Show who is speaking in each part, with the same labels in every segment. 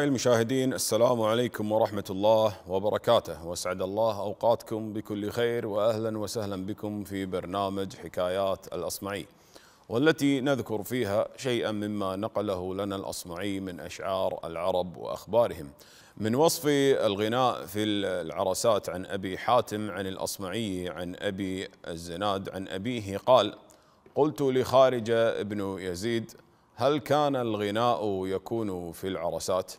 Speaker 1: أعزائي المشاهدين السلام عليكم ورحمة الله وبركاته وأسعد الله أوقاتكم بكل خير وأهلا وسهلا بكم في برنامج حكايات الأصمعي والتي نذكر فيها شيئا مما نقله لنا الأصمعي من أشعار العرب وأخبارهم من وصف الغناء في العرسات عن أبي حاتم عن الأصمعي عن أبي الزناد عن أبيه قال قلت لخارجة ابن يزيد هل كان الغناء يكون في العرسات؟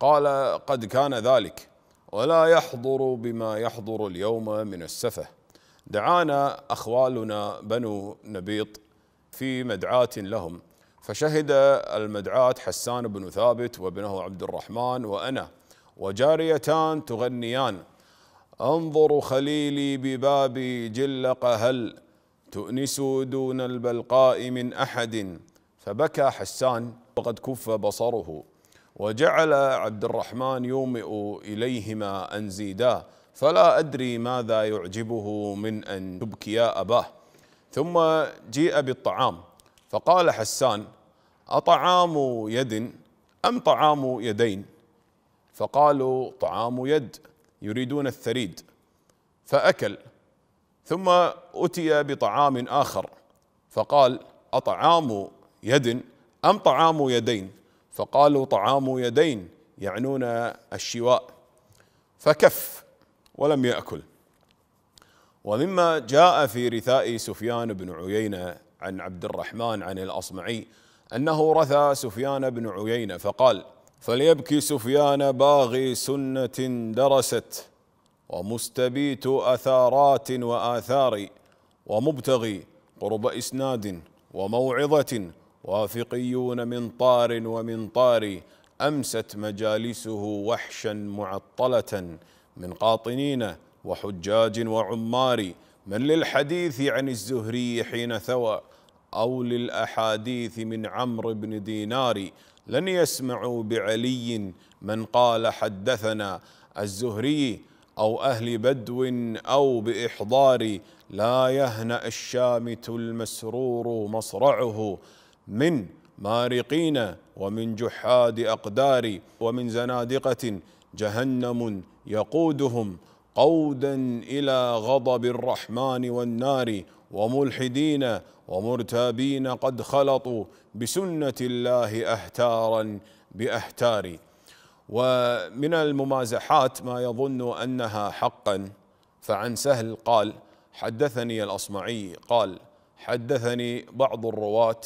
Speaker 1: قال قد كان ذلك ولا يحضر بما يحضر اليوم من السفه دعانا اخوالنا بنو نبيط في مدعاه لهم فشهد المدعاه حسان بن ثابت وابنه عبد الرحمن وانا وجاريتان تغنيان انظر خليلي ببابي جلق هل تؤنس دون البلقاء من احد فبكى حسان وقد كف بصره وجعل عبد الرحمن يومئ إليهما أن زيدا فلا أدري ماذا يعجبه من أن تبكيا أباه ثم جيء بالطعام فقال حسان أطعام يد أم طعام يدين فقالوا طعام يد يريدون الثريد فأكل ثم أتي بطعام آخر فقال أطعام يد أم طعام يدين فقالوا طعام يدين يعنون الشواء فكف ولم يأكل ومما جاء في رثاء سفيان بن عيينة عن عبد الرحمن عن الأصمعي أنه رثى سفيان بن عيينة فقال فليبكي سفيان باغي سنة درست ومستبيت أثارات وآثار ومبتغي قرب إسناد وموعظة وافقيون من طار ومن طار امست مجالسه وحشا معطله من قاطنين وحجاج وعمار من للحديث عن الزهري حين ثوى او للاحاديث من عمرو بن دينار لن يسمعوا بعلي من قال حدثنا الزهري او اهل بدو او باحضار لا يهنا الشامت المسرور مصرعه من مارقين ومن جحاد اقدار ومن زنادقه جهنم يقودهم قودا الى غضب الرحمن والنار وملحدين ومرتابين قد خلطوا بسنه الله اهتارا باهتار ومن الممازحات ما يظن انها حقا فعن سهل قال حدثني الاصمعي قال حدثني بعض الرواه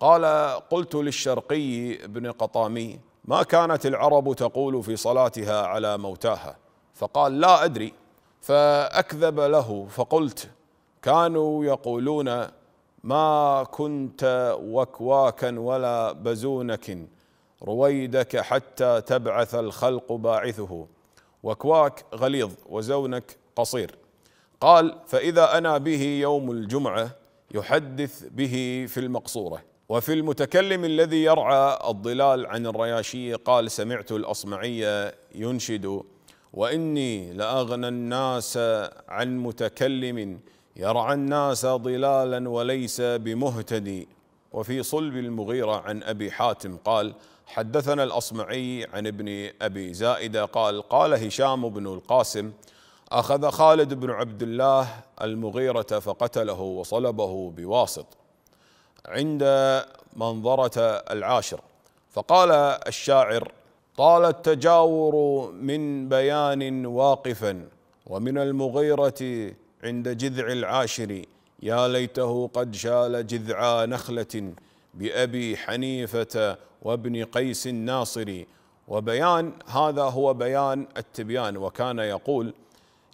Speaker 1: قال قلت للشرقي بن قطامي ما كانت العرب تقول في صلاتها على موتاها فقال لا ادري فاكذب له فقلت كانوا يقولون ما كنت وكواكا ولا بزونك رويدك حتى تبعث الخلق باعثه وكواك غليظ وزونك قصير قال فاذا انا به يوم الجمعه يحدث به في المقصوره وفي المتكلم الذي يرعى الضلال عن الرياشي قال سمعت الأصمعي ينشد وإني لأغنى الناس عن متكلم يرعى الناس ضلالا وليس بمهتدي وفي صلب المغيرة عن أبي حاتم قال حدثنا الأصمعي عن ابن أبي زائدة قال قال هشام بن القاسم أخذ خالد بن عبد الله المغيرة فقتله وصلبه بواسط عند منظرة العاشر فقال الشاعر طال التجاور من بيان واقفا ومن المغيرة عند جذع العاشر يا ليته قد شال جذع نخلة بأبي حنيفة وابن قيس الناصري وبيان هذا هو بيان التبيان وكان يقول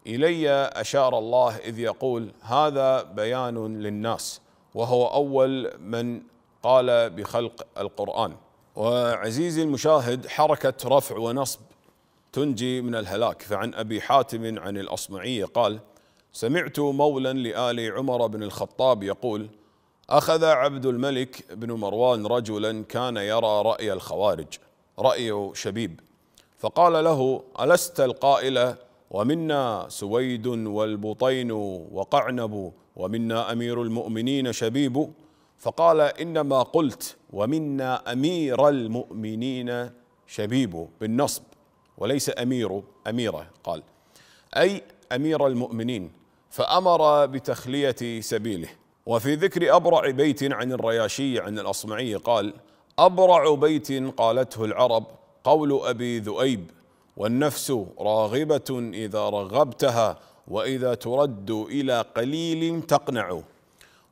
Speaker 1: إلي أشار الله إذ يقول هذا بيان للناس وهو أول من قال بخلق القرآن وعزيزي المشاهد حركة رفع ونصب تنجي من الهلاك فعن أبي حاتم عن الأصمعي قال سمعت مولا لآل عمر بن الخطاب يقول أخذ عبد الملك بن مروان رجلا كان يرى رأي الخوارج رأي شبيب فقال له ألست القائل ومنا سويد والبطين وقعنب ومنا امير المؤمنين شبيب فقال انما قلت ومنا امير المؤمنين شبيب بالنصب وليس امير اميره قال اي امير المؤمنين فامر بتخليه سبيله وفي ذكر ابرع بيت عن الرياشي عن الاصمعي قال ابرع بيت قالته العرب قول ابي ذؤيب والنفس راغبه اذا رغبتها واذا ترد الى قليل تقنع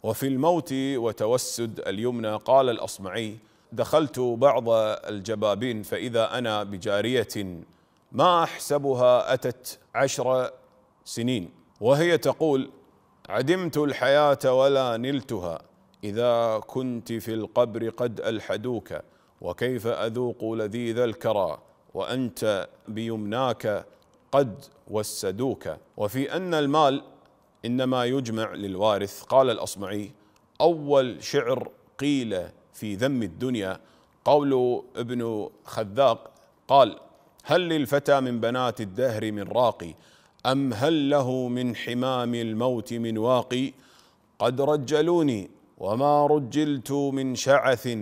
Speaker 1: وفي الموت وتوسد اليمنى قال الاصمعي دخلت بعض الجبابين فاذا انا بجاريه ما احسبها اتت عشر سنين وهي تقول عدمت الحياه ولا نلتها اذا كنت في القبر قد الحدوك وكيف اذوق لذيذ الكرى وانت بيمناك قد وسدوك وفي ان المال انما يجمع للوارث قال الاصمعي اول شعر قيل في ذم الدنيا قول ابن خذاق قال هل للفتى من بنات الدهر من راقي أم هل له من حمام الموت من واقي قد رجلوني وما رجلت من شعث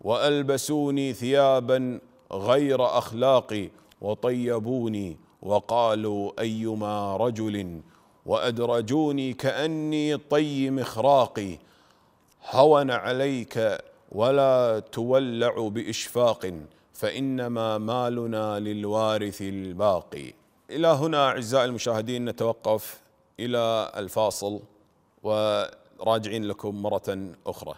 Speaker 1: وألبسوني ثيابا غير اخلاقي وطيبوني وقالوا ايما رجل وادرجوني كاني طي مخراقي هون عليك ولا تولع باشفاق فانما مالنا للوارث الباقي الى هنا اعزائي المشاهدين نتوقف الى الفاصل وراجعين لكم مره اخرى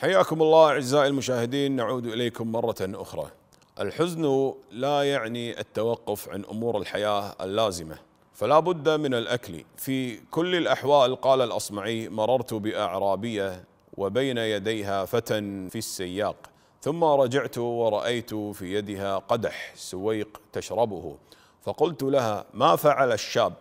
Speaker 1: حياكم الله اعزائي المشاهدين نعود اليكم مره اخرى. الحزن لا يعني التوقف عن امور الحياه اللازمه، فلا بد من الاكل، في كل الاحوال قال الاصمعي مررت باعرابيه وبين يديها فتى في السياق، ثم رجعت ورايت في يدها قدح سويق تشربه، فقلت لها ما فعل الشاب؟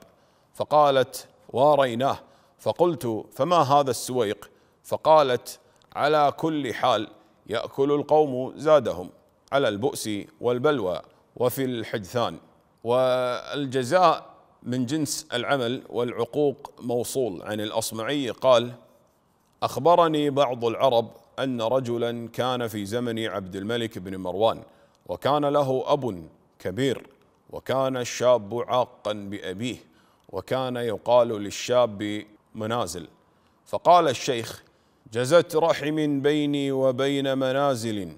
Speaker 1: فقالت واريناه، فقلت فما هذا السويق؟ فقالت على كل حال ياكل القوم زادهم على البؤس والبلوى وفي الحدثان والجزاء من جنس العمل والعقوق موصول عن الاصمعي قال اخبرني بعض العرب ان رجلا كان في زمن عبد الملك بن مروان وكان له اب كبير وكان الشاب عاقا بابيه وكان يقال للشاب منازل فقال الشيخ جزت رحم بيني وبين منازل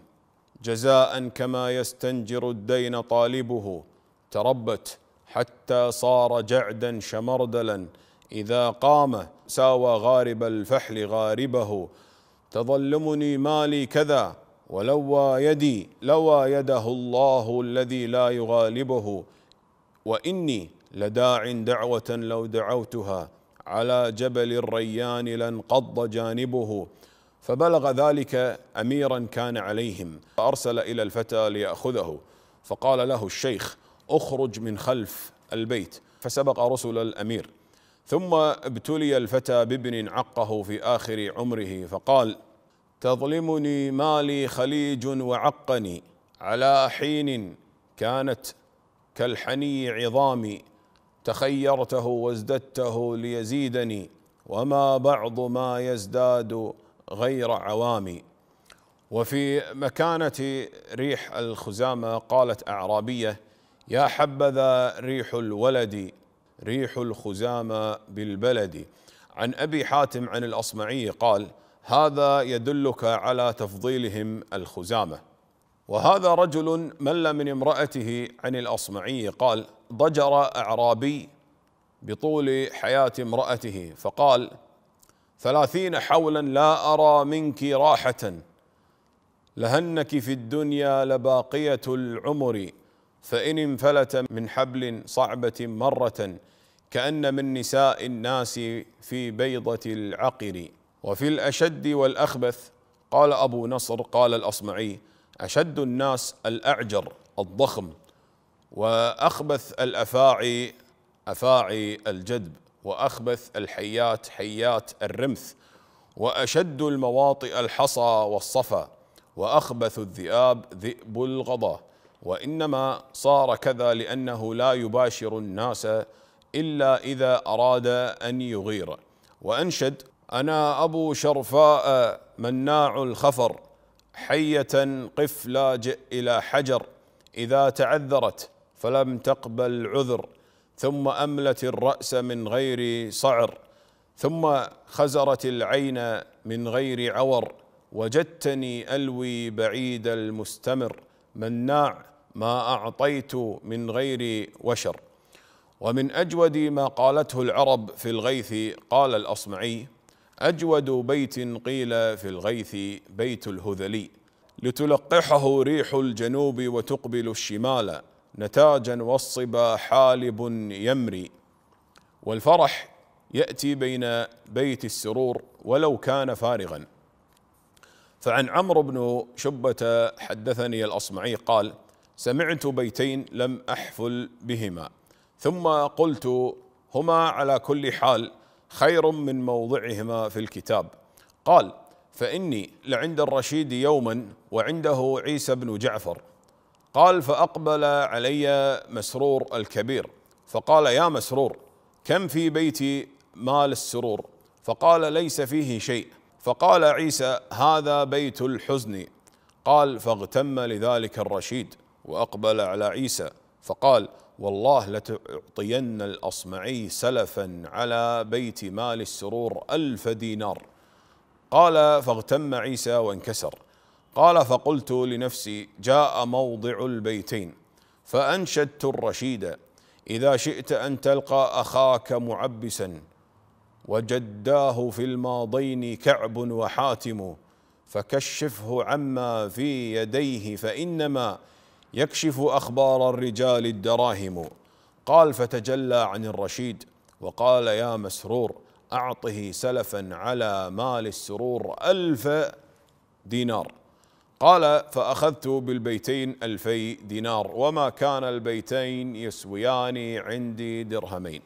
Speaker 1: جزاء كما يستنجر الدين طالبه تربت حتى صار جعدا شمردلا إذا قام ساوى غارب الفحل غاربه تظلمني مالي كذا ولوى يدي لوى يده الله الذي لا يغالبه وإني لداع دعوة لو دعوتها على جبل الريان لانقض جانبه فبلغ ذلك اميرا كان عليهم فارسل الى الفتى لياخذه فقال له الشيخ اخرج من خلف البيت فسبق رسل الامير ثم ابتلي الفتى بابن عقه في اخر عمره فقال تظلمني مالي خليج وعقني على حين كانت كالحني عظامي تخيرته وازددته ليزيدني وما بعض ما يزداد غير عوامي وفي مكانة ريح الخزامة قالت أعرابية يا حبذا ريح الولد ريح الخزامة بالبلد عن أبي حاتم عن الأصمعي قال هذا يدلك على تفضيلهم الخزامة وهذا رجل مل من امرأته عن الأصمعي قال ضجر أعرابي بطول حياة امرأته فقال ثلاثين حولا لا أرى منك راحة لهنك في الدنيا لباقية العمر فإن انفلت من حبل صعبة مرة كأن من نساء الناس في بيضة العقر وفي الأشد والأخبث قال أبو نصر قال الأصمعي أشد الناس الأعجر الضخم وأخبث الأفاعي أفاعي الجدب وأخبث الحيات حيات الرمث وأشد المواطئ الحصى والصفا وأخبث الذئاب ذئب الغضا وإنما صار كذا لأنه لا يباشر الناس إلا إذا أراد أن يغير وأنشد أنا أبو شرفاء مناع الخفر حية قف لاجئ إلى حجر إذا تعذرت فلم تقبل عذر ثم املت الراس من غير صعر ثم خزرت العين من غير عور وجدتني الوي بعيد المستمر مناع ما اعطيت من غير وشر ومن اجود ما قالته العرب في الغيث قال الاصمعي اجود بيت قيل في الغيث بيت الهذلي لتلقحه ريح الجنوب وتقبل الشمال نتاجا والصبا حالب يمري والفرح ياتي بين بيت السرور ولو كان فارغا فعن عمرو بن شبه حدثني الاصمعي قال سمعت بيتين لم احفل بهما ثم قلت هما على كل حال خير من موضعهما في الكتاب قال فاني لعند الرشيد يوما وعنده عيسى بن جعفر قال فأقبل علي مسرور الكبير فقال يا مسرور كم في بيتي مال السرور فقال ليس فيه شيء فقال عيسى هذا بيت الحزن قال فاغتم لذلك الرشيد واقبل على عيسى فقال والله لتعطين الاصمعي سلفا على بيت مال السرور الف دينار قال فاغتم عيسى وانكسر قال فقلت لنفسي جاء موضع البيتين فانشدت الرشيد اذا شئت ان تلقى اخاك معبسا وجداه في الماضين كعب وحاتم فكشفه عما في يديه فانما يكشف اخبار الرجال الدراهم قال فتجلى عن الرشيد وقال يا مسرور اعطه سلفا على مال السرور الف دينار قال فأخذت بالبيتين ألفي دينار وما كان البيتين يسويان عندي درهمين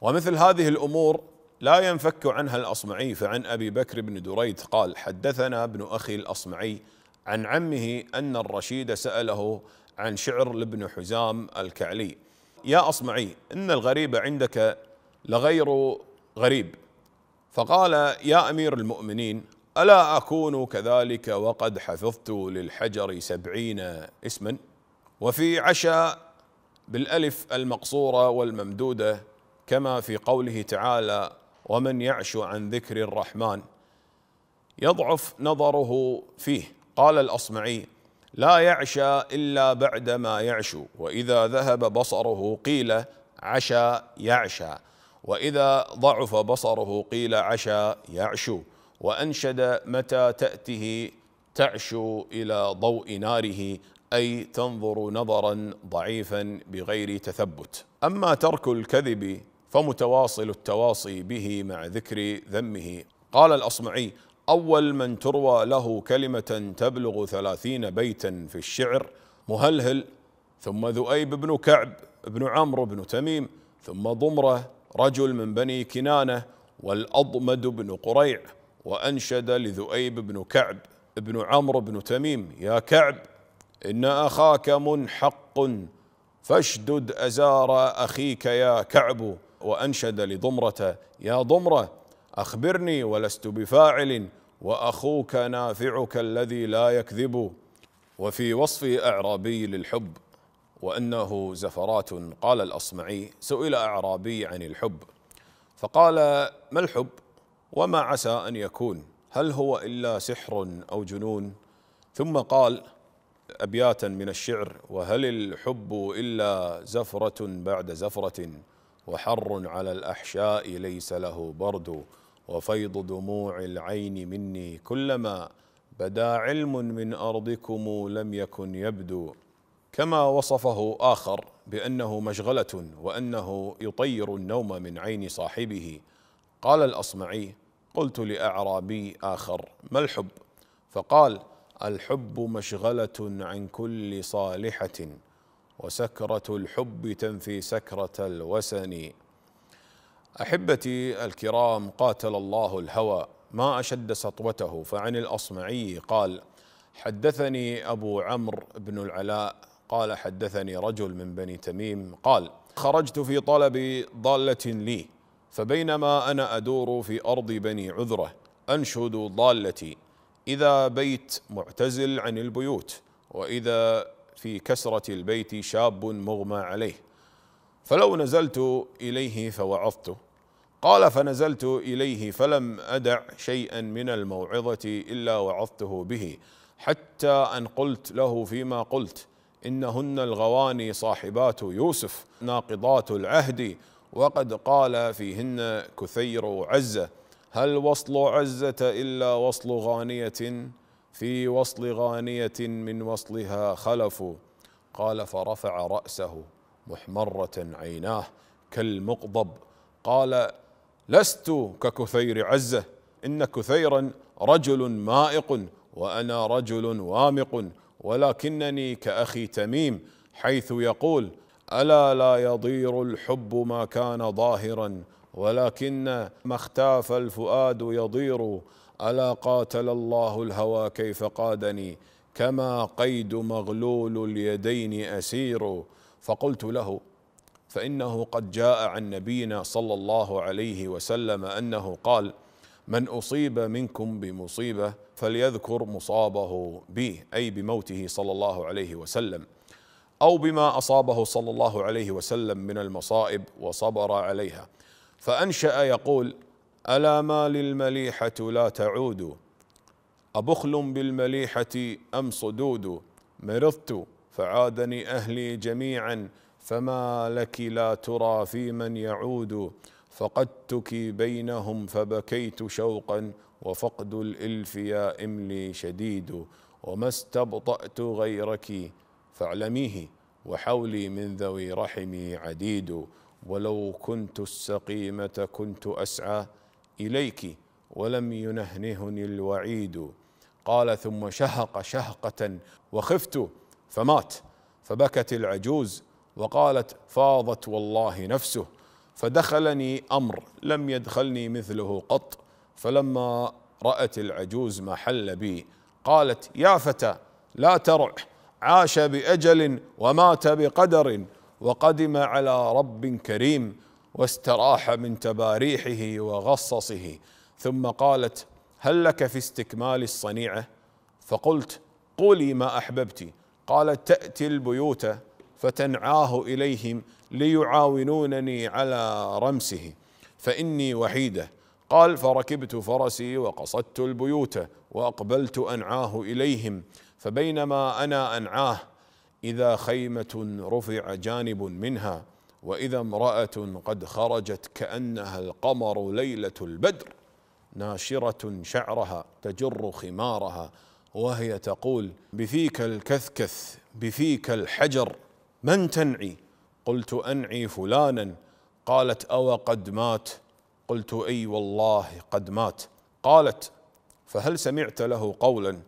Speaker 1: ومثل هذه الأمور لا ينفك عنها الأصمعي فعن أبي بكر بن دريد قال حدثنا ابن أخي الأصمعي عن عمه أن الرشيد سأله عن شعر لابن حزام الكعلي يا أصمعي إن الغريب عندك لغير غريب فقال يا أمير المؤمنين ألا أكون كذلك وقد حفظت للحجر سبعين اسما وفي عشاء بالألف المقصورة والممدودة كما في قوله تعالى ومن يعش عن ذكر الرحمن يضعف نظره فيه قال الأصمعي لا يعشى إلا بعد ما يعشو وإذا ذهب بصره قيل عشى يعشى وإذا ضعف بصره قيل عشى يعشو وأنشد متى تأته تعشو إلى ضوء ناره أي تنظر نظرا ضعيفا بغير تثبت أما ترك الكذب فمتواصل التواصي به مع ذكر ذمه قال الأصمعي أول من تروى له كلمة تبلغ ثلاثين بيتا في الشعر مهلهل ثم ذؤيب بن كعب بن عمرو بن تميم ثم ضمره رجل من بني كنانة والأضمد بن قريع وأنشد لذؤيب بن كعب بن عمرو بن تميم يا كعب إن أخاك منحق فاشدد أزار أخيك يا كعب وأنشد لضمرة يا ضمرة أخبرني ولست بفاعل وأخوك نافعك الذي لا يكذب وفي وصف أعرابي للحب وأنه زفرات قال الأصمعي سئل أعرابي عن الحب فقال ما الحب وما عسى ان يكون هل هو الا سحر او جنون ثم قال ابياتا من الشعر وهل الحب الا زفره بعد زفره وحر على الاحشاء ليس له برد وفيض دموع العين مني كلما بدا علم من ارضكم لم يكن يبدو كما وصفه اخر بانه مشغله وانه يطير النوم من عين صاحبه قال الاصمعي قلت لأعرابي آخر ما الحب فقال الحب مشغلة عن كل صالحة وسكرة الحب تنفي سكرة الوسن أحبتي الكرام قاتل الله الهوى ما أشد سطوته فعن الأصمعي قال حدثني أبو عمرو بن العلاء قال حدثني رجل من بني تميم قال خرجت في طلب ضالة لي فبينما أنا أدور في أرض بني عذرة أنشد ضالتي إذا بيت معتزل عن البيوت وإذا في كسرة البيت شاب مغمى عليه فلو نزلت إليه فوعظته قال فنزلت إليه فلم أدع شيئا من الموعظة إلا وعظته به حتى أن قلت له فيما قلت إنهن الغواني صاحبات يوسف ناقضات العهد وقد قال فيهن كثير عزة هل وصل عزة إلا وصل غانية في وصل غانية من وصلها خلف قال فرفع رأسه محمرة عيناه كالمقضب قال لست ككثير عزة إن كثيرا رجل مائق وأنا رجل وامق ولكنني كأخي تميم حيث يقول الا لا يضير الحب ما كان ظاهرا ولكن ما اختاف الفؤاد يضير الا قاتل الله الهوى كيف قادني كما قيد مغلول اليدين اسير فقلت له فانه قد جاء عن نبينا صلى الله عليه وسلم انه قال من اصيب منكم بمصيبه فليذكر مصابه بي اي بموته صلى الله عليه وسلم او بما اصابه صلى الله عليه وسلم من المصائب وصبر عليها فانشا يقول الا ما للمليحه لا تعود ابخل بالمليحه ام صدود مرضت فعادني اهلي جميعا فما لك لا ترى في من يعود فقدتك بينهم فبكيت شوقا وفقد الالف يا املي شديد وما استبطات غيرك فاعلميه وحولي من ذوي رحمي عديد ولو كنت السقيمة كنت أسعى إليك ولم ينهنهني الوعيد قال ثم شهق شهقة وخفت فمات فبكت العجوز وقالت فاضت والله نفسه فدخلني امر لم يدخلني مثله قط فلما رات العجوز ما حل بي قالت يا فتى لا ترع عاش باجل ومات بقدر وقدم على رب كريم واستراح من تباريحه وغصصه ثم قالت هل لك في استكمال الصنيعه فقلت قولي ما احببت قالت تاتي البيوت فتنعاه اليهم ليعاونونني على رمسه فاني وحيده قال فركبت فرسي وقصدت البيوت واقبلت انعاه اليهم فبينما انا انعاه اذا خيمه رفع جانب منها واذا امراه قد خرجت كانها القمر ليله البدر ناشره شعرها تجر خمارها وهي تقول بفيك الكثكث بفيك الحجر من تنعي قلت انعي فلانا قالت او قد مات قلت اي والله قد مات قالت فهل سمعت له قولا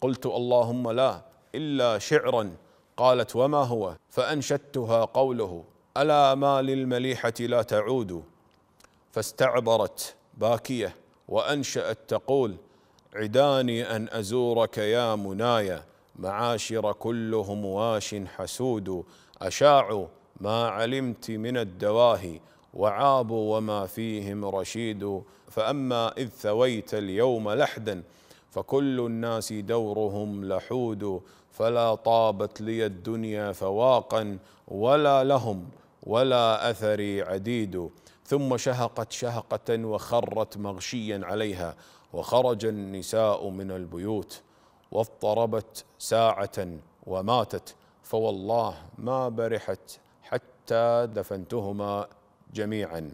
Speaker 1: قلت اللهم لا الا شعرا قالت وما هو فانشدتها قوله الا ما للمليحه لا تعود فاستعبرت باكيه وانشات تقول عداني ان ازورك يا منايا معاشر كلهم واش حسود اشاعوا ما علمت من الدواهي وعابوا وما فيهم رشيد فاما اذ ثويت اليوم لحدا فكل الناس دورهم لحود فلا طابت لي الدنيا فواقا ولا لهم ولا اثري عديد ثم شهقت شهقه وخرت مغشيا عليها وخرج النساء من البيوت واضطربت ساعه وماتت فوالله ما برحت حتى دفنتهما جميعا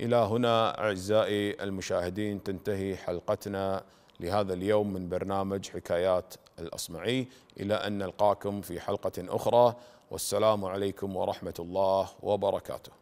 Speaker 1: الى هنا اعزائي المشاهدين تنتهي حلقتنا لهذا اليوم من برنامج حكايات الأصمعي إلى أن نلقاكم في حلقة أخرى والسلام عليكم ورحمة الله وبركاته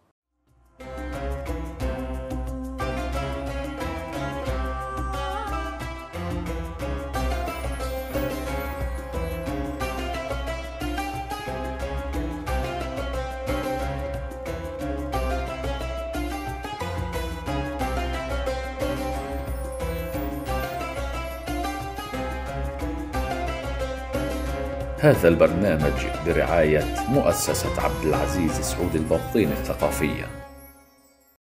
Speaker 1: هذا البرنامج برعاية مؤسسة عبد العزيز سعود البطين الثقافية